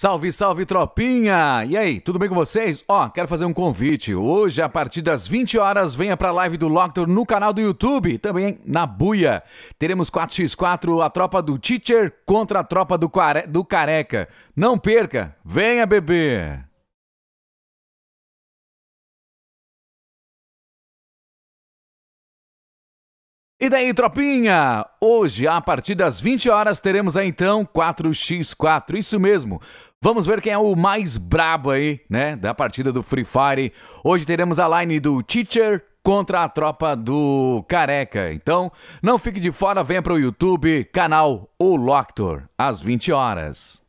Salve, salve tropinha! E aí, tudo bem com vocês? Ó, oh, quero fazer um convite. Hoje, a partir das 20 horas, venha pra live do Lockdown no canal do YouTube, também na Buia. Teremos 4x4, a tropa do Teacher contra a tropa do, do Careca. Não perca, venha bebê. E daí, tropinha? Hoje, a partir das 20 horas, teremos aí então 4x4, isso mesmo. Vamos ver quem é o mais brabo aí, né, da partida do Free Fire. Hoje teremos a line do Teacher contra a tropa do Careca. Então, não fique de fora, venha para o YouTube, canal O Loctor, às 20 horas.